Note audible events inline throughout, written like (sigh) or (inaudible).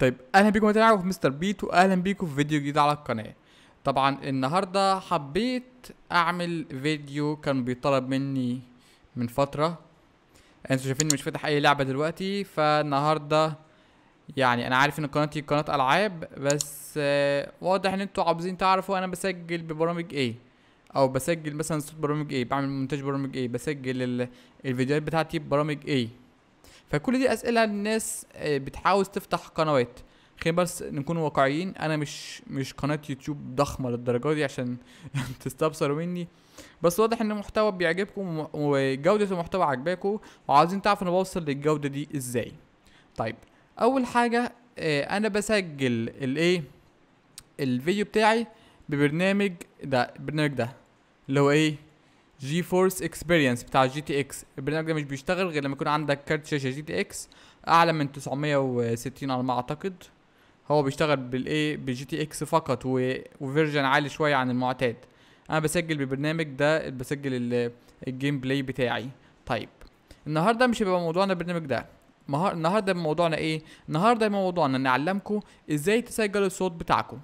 طيب اهلا بيكم تاني في مستر بيت واهلا بيكم في فيديو جديد على القناه طبعا النهارده حبيت اعمل فيديو كان بيطلب مني من فتره انتوا شايفين مش فاتح اي لعبه دلوقتي فالنهارده يعني انا عارف ان قناتي قناه العاب بس آه، واضح ان انتوا عاوزين تعرفوا انا بسجل ببرامج ايه او بسجل مثلا صوت برامج ايه بعمل مونتاج برامج ايه بسجل الفيديوهات بتاعتي ببرامج ايه فكل دي اسئله الناس آه، بتحاول تفتح قنوات خلينا بس نكون واقعيين انا مش مش قناه يوتيوب ضخمه للدرجه دي عشان (laughs) تستبصروا مني بس واضح ان المحتوى بيعجبكم وجوده المحتوى عجباكم وعاوزين تعرفوا انا بوصل للجوده دي ازاي طيب اول حاجه آه، انا بسجل الايه الفيديو بتاعي ببرنامج ده البرنامج ده اللي هو ايه جي فورس اكسبيرينس بتاع جي تي اكس البرنامج ده مش بيشتغل غير لما يكون عندك كارت شاشه جي تي اكس اعلى من 960 على ما اعتقد هو بيشتغل بالايه بالجي تي اكس فقط وفيرجن عالي شويه عن المعتاد انا بسجل بالبرنامج ده بسجل الجيم بلاي بتاعي طيب النهارده مش هيبقى موضوعنا البرنامج ده مهار... النهارده موضوعنا ايه النهارده موضوعنا نعلمكم ازاي تسجلوا الصوت بتاعكم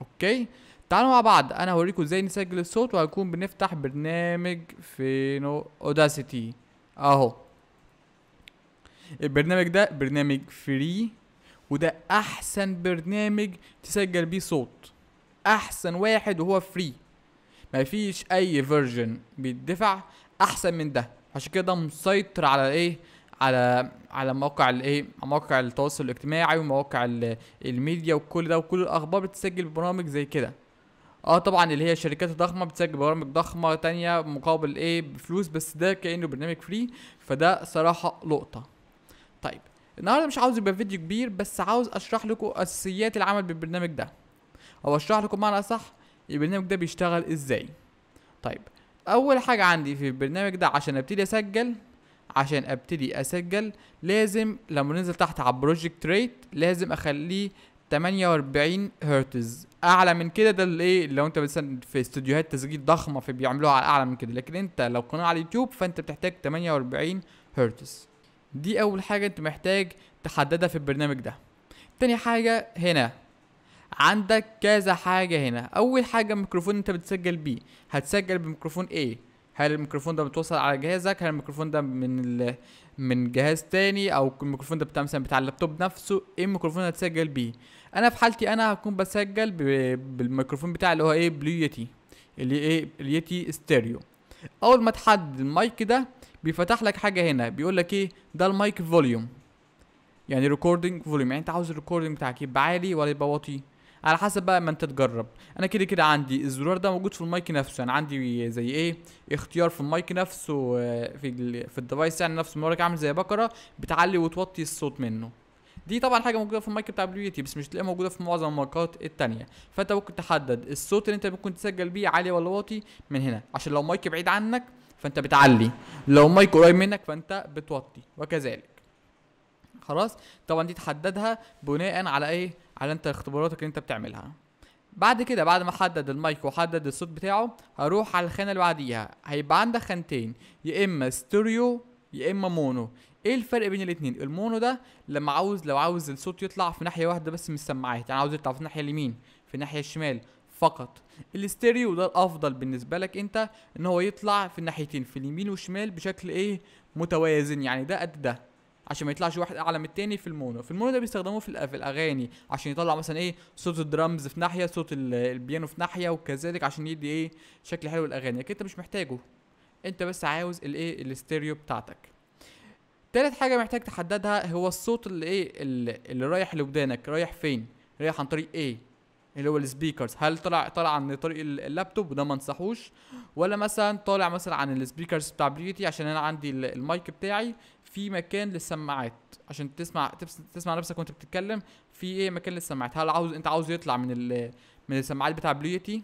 اوكي تعالوا مع بعض انا هوريكم ازاي نسجل الصوت وهنكون بنفتح برنامج فينو اوداسيتي اهو البرنامج ده برنامج فري وده احسن برنامج تسجل بيه صوت احسن واحد وهو فري مفيش اي فيرجن بيدفع احسن من ده عشان كده مسيطر على ايه على على مواقع الايه مواقع التواصل الاجتماعي ومواقع الميديا وكل ده وكل الاخبار بتسجل ببرامج زي كده اه طبعا اللي هي شركات ضخمه بتسجل برامج ضخمه تانية مقابل ايه بفلوس بس ده كانه برنامج فري فده صراحه لقطه طيب النهارده مش عاوز يبقى فيديو كبير بس عاوز اشرح لكم اساسيات العمل بالبرنامج ده او اشرح لكم معنى صح البرنامج ده بيشتغل ازاي طيب اول حاجه عندي في البرنامج ده عشان ابتدي اسجل عشان ابتدي اسجل لازم لما ننزل تحت على بروجكت ريت لازم اخليه 48 هرتز اعلى من كده ده الايه لو انت مثلا في استوديوهات تسجيل ضخمه فبيعملوها على اعلى من كده لكن انت لو قناه على اليوتيوب فانت بتحتاج 48 هرتز دي اول حاجه انت محتاج تحددها في البرنامج ده تاني حاجه هنا عندك كذا حاجه هنا اول حاجه الميكروفون انت بتسجل بيه هتسجل بميكروفون ايه هل الميكروفون ده متوصل على جهازك هل الميكروفون ده من ال... من جهاز تاني او الميكروفون ده بتاع مثلا بتاع اللابتوب نفسه ايه الميكروفون اللي هتسجل بيه انا في حالتي انا هكون بسجل ب... بالميكروفون بتاعي اللي هو ايه بلو يتي اللي ايه اليتي ستيريو اول ما تحدد المايك ده بيفتح لك حاجه هنا بيقول لك ايه ده المايك فوليوم يعني ريكوردنج فوليوم يعني انت عاوز الريكوردنج بتاعك يبقى عالي ولا يبقى واطي على حسب بقى ما انت تجرب انا كده كده عندي الزرار ده موجود في المايك نفسه يعني عندي زي ايه اختيار في المايك نفسه آه، في ال... في الديفايس يعني نفسه المورك عامل زي بكره بتعلي وتوطي الصوت منه دي طبعا حاجه موجوده في المايك بتاع بلو يتي بس مش تلاقيها موجوده في معظم الماركات التانية فانت ممكن تحدد الصوت اللي انت ممكن تسجل بيه عالي ولا واطي من هنا عشان لو مايك بعيد عنك فانت بتعلي لو مايك قريب منك فانت بتوطي وكذلك خلاص طبعا دي تحددها بناء على ايه على انت اختباراتك اللي انت بتعملها بعد كده بعد ما احدد المايك وحدد الصوت بتاعه هروح على الخانه اللي بعديها هيبقى عندك خانتين يا اما ستيريو يا اما مونو ايه الفرق بين الاتنين المونو ده لما عاوز لو عاوز الصوت يطلع في ناحيه واحده بس من السماعات يعني عاوز يطلع في الناحيه اليمين في الناحيه الشمال فقط الاستيريو ده الافضل بالنسبه لك انت ان هو يطلع في الناحيتين في اليمين والشمال بشكل ايه متوازن يعني ده قد ده عشان ما يطلعش واحد اعلى من التاني في المونو في المونو ده بيستخدموه في الاغاني عشان يطلع مثلا ايه صوت الدرمز في ناحيه صوت البيانو في ناحيه وكذلك عشان يدي ايه شكل حلو للاغاني لكن انت مش محتاجه انت بس عاوز الايه الاستيريو بتاعتك تالت حاجه محتاج تحددها هو الصوت اللي ايه اللي رايح لودانك رايح فين رايح عن طريق ايه اللي هو السبيكرز هل طلع طلع عن طريق اللابتوب وده ما انصحوش ولا مثلا طالع مثلا عن السبيكرز بتاع بليتي عشان انا عندي المايك بتاعي في مكان للسماعات عشان تسمع تسمع نفسك وانت بتتكلم في ايه مكان للسماعات هل عاوز انت عاوز يطلع من من السماعات بتاع بليتي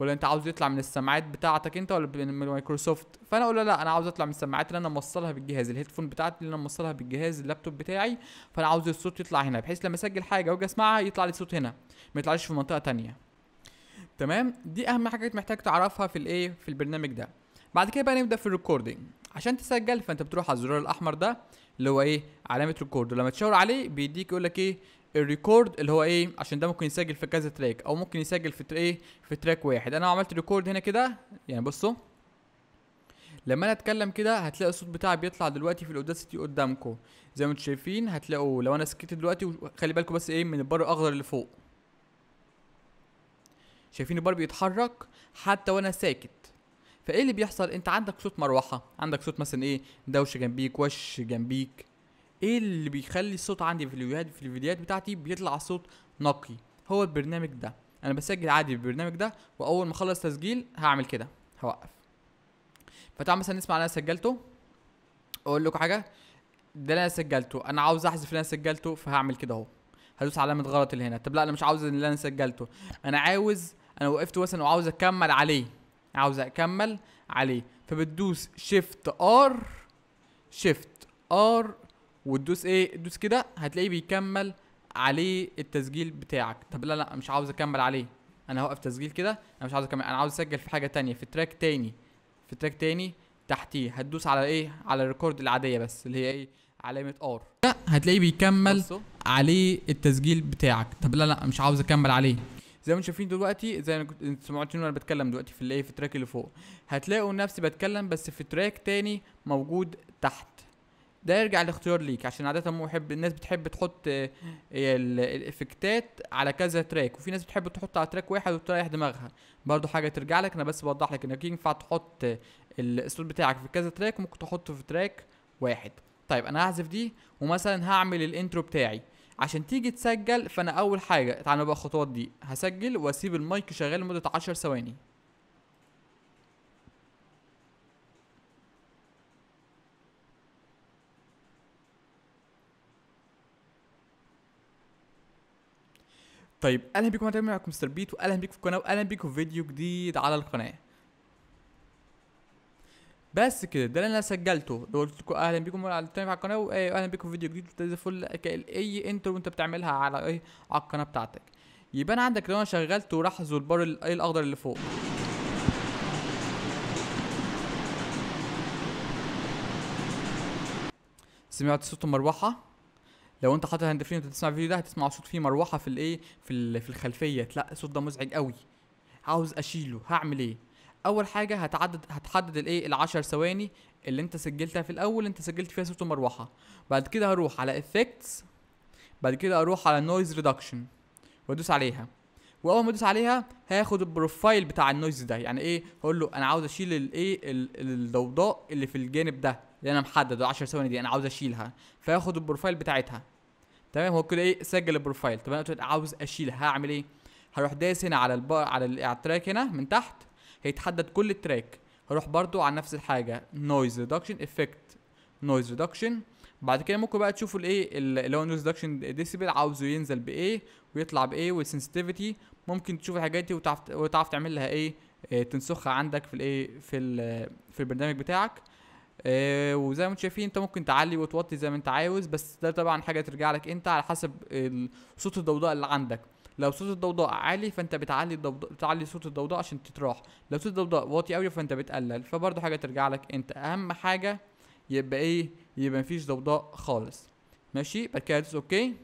ولا انت عاوز يطلع من السماعات بتاعتك انت ولا من مايكروسوفت فانا اقول له لا انا عاوز اطلع من السماعات اللي انا موصلها بالجهاز الهيدفون بتاعتي اللي انا موصلها بالجهاز اللابتوب بتاعي فانا عاوز الصوت يطلع هنا بحيث لما اسجل حاجه واجي اسمعها يطلع لي صوت هنا ما يطلعليش في منطقه تانية تمام دي اهم حاجه محتاج تعرفها في الايه في البرنامج ده بعد كده بقى نبدا في الريكوردنج عشان تسجل فانت بتروح على الزرار الاحمر ده اللي هو ايه علامه ريكورد لما تشاور عليه بيديك يقول لك ايه الريكورد اللي هو ايه عشان ده ممكن يسجل في كذا تراك او ممكن يسجل في ايه في تراك واحد انا عملت ريكورد هنا كده يعني بصوا لما انا اتكلم كده هتلاقي الصوت بتاعي بيطلع دلوقتي في الاوداسيتي قدامكم زي ما انتم شايفين هتلاقوا لو انا سكت دلوقتي خلي بالكم بس ايه من البر الاخضر اللي فوق شايفين البار بيتحرك حتى وانا ساكت فايه اللي بيحصل انت عندك صوت مروحه عندك صوت مثلا ايه دوشه جنبيك وش جنبيك ايه اللي بيخلي الصوت عندي في الفيديوهات في الفيديوهات بتاعتي بيطلع صوت نقي هو البرنامج ده انا بسجل عادي بالبرنامج ده واول ما اخلص تسجيل هعمل كده هوقف فتعال مثلا نسمع اللي انا سجلته اقول لكم حاجه ده اللي انا سجلته انا عاوز احذف اللي انا سجلته فهعمل كده اهو هدوس علامه غلط اللي هنا طب لا انا مش عاوز اللي انا سجلته انا عاوز انا وقفت مثلا وعاوز اكمل عليه عاوز اكمل عليه فبتدوس شيفت ار شيفت ار وتدوس ايه تدوس كده هتلاقيه بيكمل عليه التسجيل بتاعك طب لا لا مش عاوز اكمل عليه انا هوقف تسجيل كده انا مش عاوز اكمل انا عاوز اسجل في حاجه تانية في تراك تاني في تراك تاني تحتيه هتدوس على ايه على الريكورد العاديه بس اللي هي ايه علامه ار لا هتلاقيه بيكمل عليه التسجيل بتاعك طب لا لا مش عاوز اكمل عليه زي ما انتم شايفين دلوقتي زي ما كنت سمعتوني وانا بتكلم دلوقتي في الايه في التراك اللي فوق هتلاقوا نفسي بتكلم بس في تراك تاني موجود تحت ده يرجع لاختيار ليك عشان عاده مو بحب الناس بتحب تحط آه، الافكتات على كذا تراك وفي ناس بتحب تحط على تراك واحد وتريح دماغها برضو حاجه ترجع لك انا بس بوضح لك انك ينفع تحط آه، الاسلوب بتاعك في كذا تراك ممكن تحطه في تراك واحد طيب انا هعزف دي ومثلا هعمل الانترو بتاعي عشان تيجي تسجل فانا اول حاجه تعالى بقى الخطوات دي هسجل واسيب المايك شغال لمده 10 ثواني طيب اهلا بيكم مره معكم مستر بيت واهلا بيكم في القناه واهلا بيكم في فيديو جديد على القناه بس كده ده اللي انا سجلته قلت لكم اهلا بيكم على تاني على القناه واهلا بيكم في فيديو جديد زي الفل اي انترو انت بتعملها على ايه على القناه بتاعتك يبقى انا عندك لو انا شغلته راح البار إيه الاخضر اللي فوق سمعت صوت المروحه لو انت حاطط هاند فري وانت بتسمع الفيديو ده هتسمع صوت فيه مروحه في الايه في في الخلفيه لا الصوت ده مزعج قوي عاوز اشيله هعمل ايه اول حاجه هتعدد هتحدد الايه ال10 ثواني اللي انت سجلتها في الاول انت سجلت فيها صوت المروحه بعد كده هروح على افكتس بعد كده اروح على نويز ريدكشن وادوس عليها واول ما ادوس عليها هاخد البروفايل بتاع النويز ده يعني ايه هقول له انا عاوز اشيل الايه الضوضاء اللي في الجانب ده اللي انا محدده 10 ثواني دي انا عاوز اشيلها فياخد البروفايل بتاعتها تمام هو كده ايه سجل البروفايل طب انا قلت عاوز اشيلها هعمل ايه هروح دايس هنا على الب... على التراك هنا من تحت هيتحدد كل التراك هروح برضو على نفس الحاجه نويز ريدكشن افكت نويز ريدكشن بعد كده ممكن بقى تشوفوا الايه اللي هو نويز ريدكشن ديسيبل عاوزه ينزل بايه ويطلع بايه والسنسيتيفيتي ممكن تشوف الحاجات دي وتعرف وتعرف تعمل لها ايه, آه، تنسخها عندك في الايه في في البرنامج بتاعك آه، وزي ما انتم شايفين انت ممكن تعلي وتوطي زي ما انت عاوز بس ده طبعا حاجه ترجع لك انت على حسب صوت الضوضاء اللي عندك لو صوت الضوضاء عالي فانت بتعلي الضوضاء بتعلي صوت الضوضاء عشان تتراح لو صوت الضوضاء واطي قوي فانت بتقلل فبرضه حاجه ترجع لك انت اهم حاجه يبقى ايه يبقى مفيش ضوضاء خالص ماشي بعد كده اوكي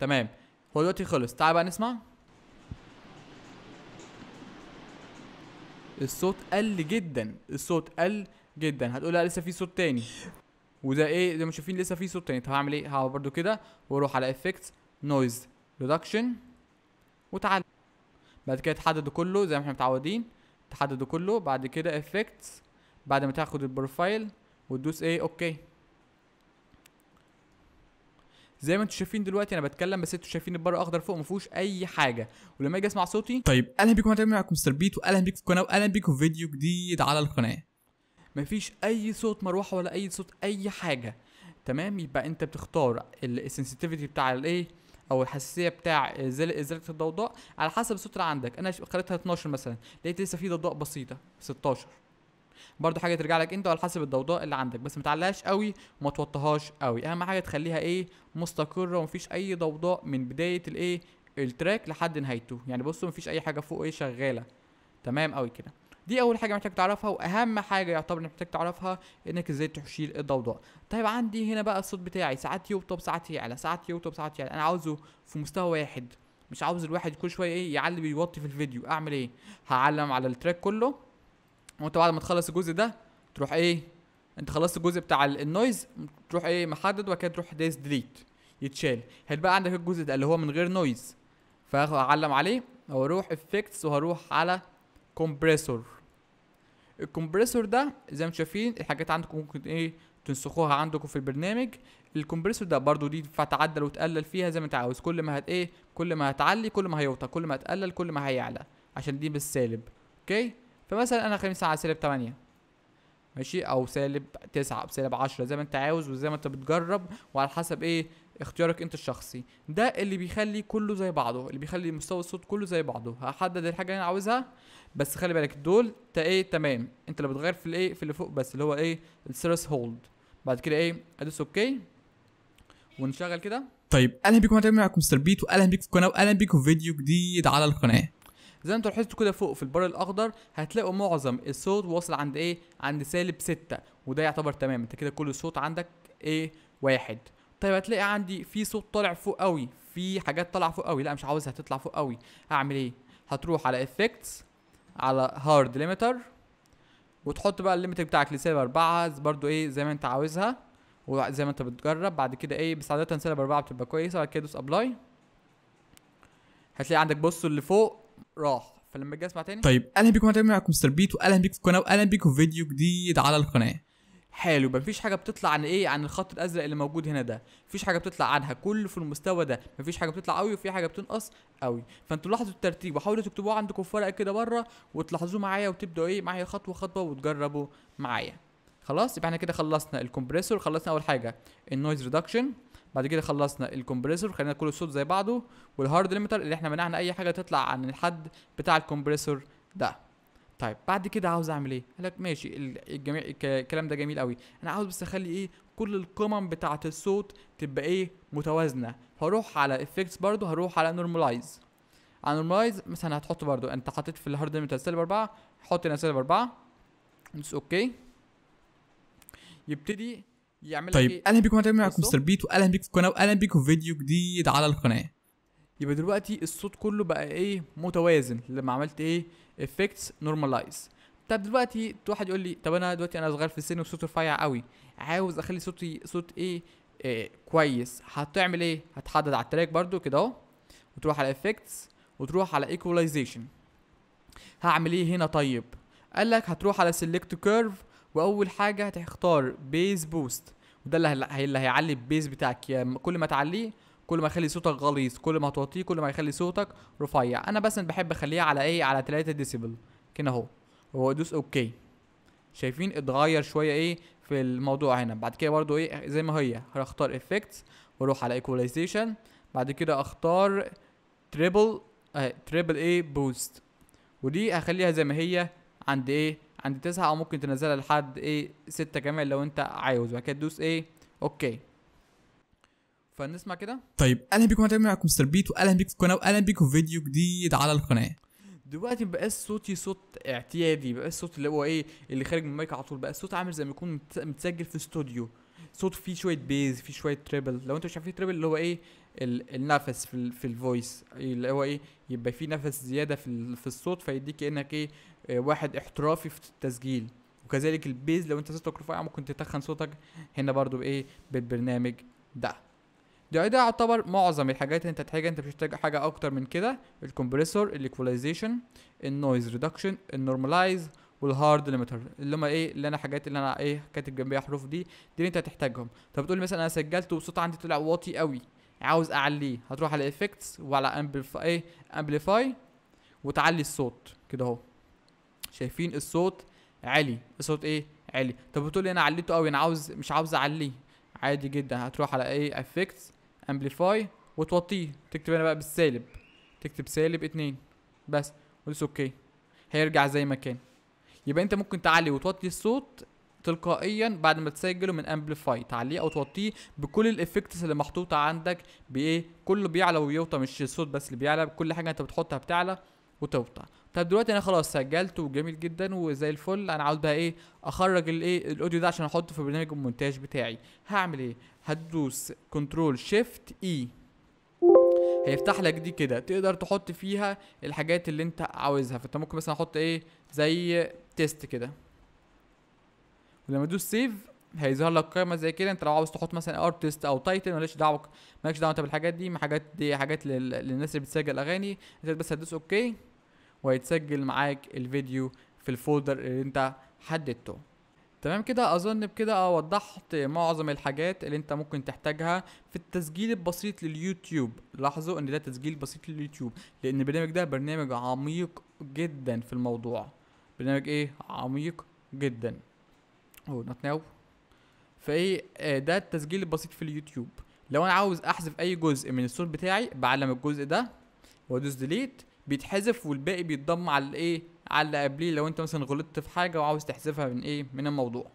تمام هو دلوقتي خلص تعال بقى نسمع الصوت قل جدا الصوت قل جدا هتقول لا لسه في صوت تاني وده ايه زي ما شايفين لسه في صوت تاني طب هعمل ايه هقعد برده كده واروح على افكت نويز ريدكشن وتعال بعد كده تحدده كله زي ما احنا متعودين تحدده كله بعد كده افكت بعد ما تاخد البروفايل وتدوس ايه اوكي زي ما انتوا شايفين دلوقتي انا بتكلم بس انتوا شايفين البر اخضر فوق ما فيهوش اي حاجه ولما اجي اسمع صوتي طيب اهلا بيكم معاكم مستر بيت واهلا بيكم في القناه واهلا بيكم في فيديو جديد على القناه مفيش اي صوت مروحه ولا اي صوت اي حاجه تمام يبقى انت بتختار السنسيتيفيتي بتاع الايه او الحساسيه بتاع ازاله الضوضاء على حسب الصوت اللي عندك انا خليتها 12 مثلا لقيت لسه في ضوضاء بسيطه 16 برضه حاجه ترجع لك انت على حسب الضوضاء اللي عندك بس ما تعلقهاش قوي وما توطهاش قوي اهم حاجه تخليها ايه مستقره ومفيش اي ضوضاء من بدايه الايه التراك لحد نهايته يعني بصوا مفيش اي حاجه فوق ايه شغاله تمام قوي كده دي اول حاجه محتاج تعرفها واهم حاجه يعتبر انك محتاج تعرفها انك ازاي تشيل الضوضاء طيب عندي هنا بقى الصوت بتاعي ساعات يوطب ساعات يعلى ساعات يوطب ساعات يعلى انا عاوزه في مستوى واحد مش عاوز الواحد كل شويه ايه يعلي بيوطي في الفيديو اعمل ايه هعلم على التراك كله وانت بعد ما تخلص الجزء ده تروح ايه انت خلصت الجزء بتاع النويز تروح ايه محدد وبعد كده تروح ديس ديليت يتشال بقى عندك الجزء ده اللي هو من غير نويز فاعلم عليه واروح افكتس وهروح على كومبريسور الكومبريسور ده زي ما انتم شايفين الحاجات عندكم ممكن ايه تنسخوها عندكم في البرنامج الكومبريسور ده برضو دي ينفع تعدل وتقلل فيها زي ما انت عاوز كل ما هت ايه كل ما هتعلي كل ما هيوطى كل ما هتقلل كل ما هيعلى عشان دي بالسالب اوكي فمثلا انا خليني على سالب 8 ماشي او سالب 9 سالب 10 زي ما انت عاوز وزي ما انت بتجرب وعلى حسب ايه اختيارك انت الشخصي ده اللي بيخلي كله زي بعضه اللي بيخلي مستوى الصوت كله زي بعضه هحدد الحاجه اللي انا عاوزها بس خلي بالك دول تا ايه تمام انت اللي بتغير في الايه في اللي فوق بس اللي هو ايه السيرس هولد بعد كده ايه ادوس اوكي ونشغل كده طيب اهلا بيكم معاكم مستر بيت واهلا بيكم في القناه واهلا بيكم في فيديو جديد على القناه زي ما انتوا لاحظتوا كده فوق في البار الاخضر هتلاقوا معظم الصوت واصل عند ايه عند سالب 6 وده يعتبر تمام انت كده كل الصوت عندك ايه واحد طيب هتلاقي عندي في صوت طالع فوق قوي في حاجات طالعه فوق قوي لا مش عاوزها تطلع فوق قوي هعمل ايه هتروح على افكتس على هارد ليميتر وتحط بقى الليميت بتاعك لسالب أربعة برضو ايه زي ما انت عاوزها وزي ما انت بتجرب بعد كده ايه بس عادة سالب أربعة بتبقى كويسة بعد كده دوس ابلاي هتلاقي عندك بص اللي فوق راح فلما اجي اسمع تاني طيب اهلا بيكم معاكم مستر بيت واهلا بيكم في القناه واهلا بيكم في فيديو جديد على القناه حاله مفيش حاجه بتطلع عن ايه عن الخط الازرق اللي موجود هنا ده مفيش حاجه بتطلع عنها كله في المستوى ده مفيش حاجه بتطلع قوي وفي حاجه بتنقص قوي فانتوا لاحظوا الترتيب وحاولوا تكتبوه عندكم في ورقه كده بره وتلاحظوه معايا وتبداوا ايه معايا خطوه خطوه وتجربوا معايا خلاص يبقى احنا كده خلصنا الكمبريسور خلصنا اول حاجه النويز ريدكشن بعد كده خلصنا الكمبريسور خلينا كل الصوت زي بعضه والهارد ليميتر اللي احنا منعنا اي حاجه تطلع عن الحد بتاع الكمبريسور ده طيب بعد كده عاوز اعمل ايه قال لك ماشي الجميع الكلام ده جميل قوي انا عاوز بس اخلي ايه كل القمم بتاعه الصوت تبقى ايه متوازنه هروح على افكتس برضو هروح على نورمالايز على نورمالايز مثلا هتحط برضو انت حطيت في الهارد ليميت سالب 4 حط هنا سالب 4 دوس اوكي يبتدي يعمل طيب إيه؟ اهلا بيكم معكم مستر بيت واهلا بيكم في القناه واهلا بيكم في فيديو جديد على القناه يبقى دلوقتي الصوت كله بقى ايه متوازن لما عملت ايه افكتس نورمالايز طب دلوقتي واحد يقول لي طب انا دلوقتي انا صغير في السن وصوتي رفيع قوي عاوز اخلي صوتي صوت ايه, إيه كويس هتعمل ايه هتحدد على التراك برده كده اهو وتروح على افكتس وتروح على ايكولايزيشن هعمل ايه هنا طيب قال لك هتروح على سيلكت كيرف واول حاجه هتختار بيز بوست وده اللي هيعلي البيز بتاعك كل ما تعليه كل ما يخلي صوتك غليظ كل ما هتوطيه كل ما يخلي صوتك رفيع انا بس بحب اخليها على ايه على 3 ديسيبل كده اهو وادوس اوكي شايفين اتغير شويه ايه في الموضوع هنا بعد كده برضو ايه زي ما هي هختار افكتس واروح على ايكولايزيشن بعد كده اختار تريبل اه تريبل ايه بوست ودي هخليها زي ما هي عند ايه عند تسعة او ممكن تنزلها لحد ايه ستة كمان لو انت عاوز وبعد كده تدوس ايه اوكي فنسمع كده طيب اهلا بيكم معاكم مستر بيت واهلا بيكم في القناه واهلا بيكم في فيديو جديد على القناه دلوقتي بقى صوتي صوت اعتيادي بقى صوت اللي هو ايه اللي خارج من المايك على طول بقى الصوت عامل زي ما يكون متسجل في استوديو صوت فيه شويه بيز فيه شويه تريبل لو انت مش فيه تريبل اللي هو ايه النفس في الـ في الفويس اللي هو ايه يبقى فيه نفس زياده في في الصوت فيديك كانك ايه واحد احترافي في التسجيل وكذلك البيز لو انت صوتك رفيع ممكن تتخن صوتك هنا برضو بايه بالبرنامج ده ده ده يعتبر معظم الحاجات اللي انت تحتاجها انت مش محتاج حاجه اكتر من كده الكمبريسور الايكولايزيشن النويز ريدكشن النورماليز والهارد ليميتر اللي هم ايه اللي انا حاجات اللي انا ايه كاتب جنبيها حروف دي دي اللي انت هتحتاجهم طب تقول مثلا انا سجلت وصوت عندي طلع واطي قوي عاوز اعليه هتروح على افكتس وعلى امبليفاي ايه امبليفاي وتعلي الصوت كده اهو شايفين الصوت عالي الصوت ايه عالي طب بتقول لي انا عليته قوي انا عاوز مش عاوز اعليه عادي جدا هتروح على ايه افكتس امبليفاي وتوطيه تكتب هنا بقى بالسالب تكتب سالب اتنين بس ودوس اوكي هيرجع زي ما كان يبقى انت ممكن تعلي وتوطي الصوت تلقائيا بعد ما تسجله من امبليفاي تعليه او توطيه بكل الافكتس اللي محطوطه عندك بايه كله بيعلى ويوطى مش الصوت بس اللي بيعلى كل حاجه انت بتحطها بتعلى وتوطى طب دلوقتي انا خلاص سجلت وجميل جدا وزي الفل انا عاوز بقى ايه اخرج الايه الاوديو ده عشان احطه في برنامج المونتاج بتاعي هعمل ايه هتدوس كنترول شيفت اي e. هيفتح لك دي كده تقدر تحط فيها الحاجات اللي انت عاوزها فانت ممكن مثلا احط ايه زي تيست كده ولما تدوس سيف هيظهر لك قائمه زي كده انت لو عاوز تحط مثلا ارتست او تايتل مالكش دعوه مالكش دعوه انت بالحاجات دي حاجات دي حاجات للناس اللي بتسجل اغاني انت بس هتدوس اوكي وهيتسجل معاك الفيديو في الفولدر اللي انت حددته تمام كده اظن بكده وضحت معظم الحاجات اللي انت ممكن تحتاجها في التسجيل البسيط لليوتيوب لاحظوا ان ده تسجيل بسيط لليوتيوب لان البرنامج ده برنامج عميق جدا في الموضوع برنامج ايه عميق جدا او نوت ناو فايه آه، ده التسجيل البسيط في اليوتيوب لو انا عاوز احذف اي جزء من الصوت بتاعي بعلم الجزء ده وادوس ديليت بيتحذف والباقي بيتضم على الايه على اللي قبليه لو انت مثلا غلطت في حاجه وعاوز تحذفها من ايه من الموضوع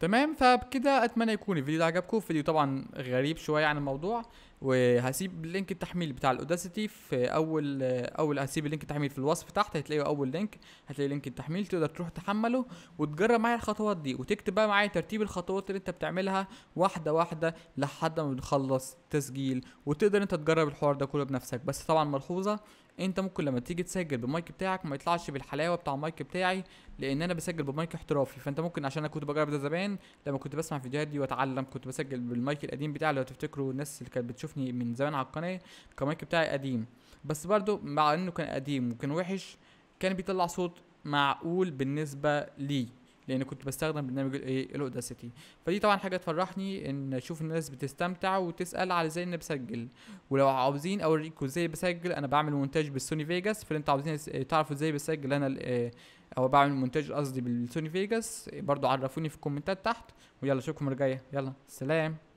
تمام فبكده اتمنى يكون الفيديو ده عجبكم فيديو طبعا غريب شويه عن الموضوع وهسيب لينك التحميل بتاع الاوداسيتي في اول اول هسيب لينك التحميل في الوصف تحت هتلاقيه اول لينك هتلاقي لينك التحميل تقدر تروح تحمله وتجرب معايا الخطوات دي وتكتب بقى معايا ترتيب الخطوات اللي انت بتعملها واحده واحده لحد ما بنخلص تسجيل وتقدر انت تجرب الحوار ده كله بنفسك بس طبعا ملحوظه انت ممكن لما تيجي تسجل بالمايك بتاعك ما يطلعش بالحلاوه بتاع المايك بتاعي لان انا بسجل بمايك احترافي فانت ممكن عشان انا كنت بجرب ده زمان لما كنت بسمع فيديوهات دي واتعلم كنت بسجل بالمايك القديم بتاعي لو تفتكروا الناس اللي كانت بتشوفني من زمان على القناه كان المايك بتاعي قديم بس برضو مع انه كان قديم وكان وحش كان بيطلع صوت معقول بالنسبه ليه لان كنت بستخدم برنامج الايه الاوداسيتي فدي طبعا حاجه تفرحني ان اشوف الناس بتستمتع وتسال على ازاي انا بسجل ولو عاوزين اوريكم ازاي بسجل انا بعمل مونتاج بالسوني فيجاس انتوا عاوزين تعرفوا ازاي بسجل انا إيه، او بعمل مونتاج قصدي بالسوني فيجاس برضو عرفوني في الكومنتات تحت ويلا اشوفكم الجايه يلا سلام